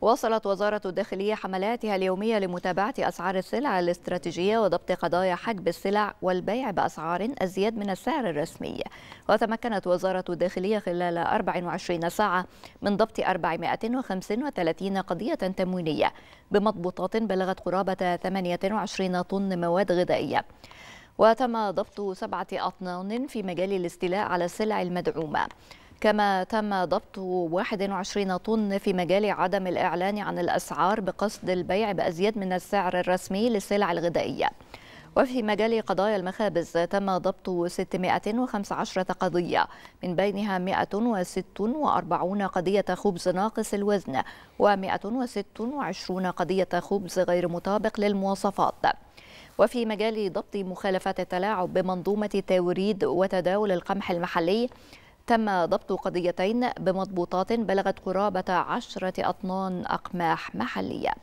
واصلت وزارة الداخلية حملاتها اليومية لمتابعة أسعار السلع الاستراتيجية وضبط قضايا حجب السلع والبيع بأسعار أزيد من السعر الرسمي وتمكنت وزارة الداخلية خلال 24 ساعة من ضبط 435 قضية تموينية بمضبوطات بلغت قرابة 28 طن مواد غذائية وتم ضبط سبعة أطنان في مجال الاستيلاء على السلع المدعومة كما تم ضبط 21 طن في مجال عدم الإعلان عن الأسعار بقصد البيع بأزيد من السعر الرسمي للسلع الغذائية وفي مجال قضايا المخابز تم ضبط 615 قضية من بينها 146 قضية خبز ناقص الوزن و126 قضية خبز غير مطابق للمواصفات وفي مجال ضبط مخالفات التلاعب بمنظومة توريد وتداول القمح المحلي تم ضبط قضيتين بمضبوطات بلغت قرابة عشرة أطنان أقماح محلية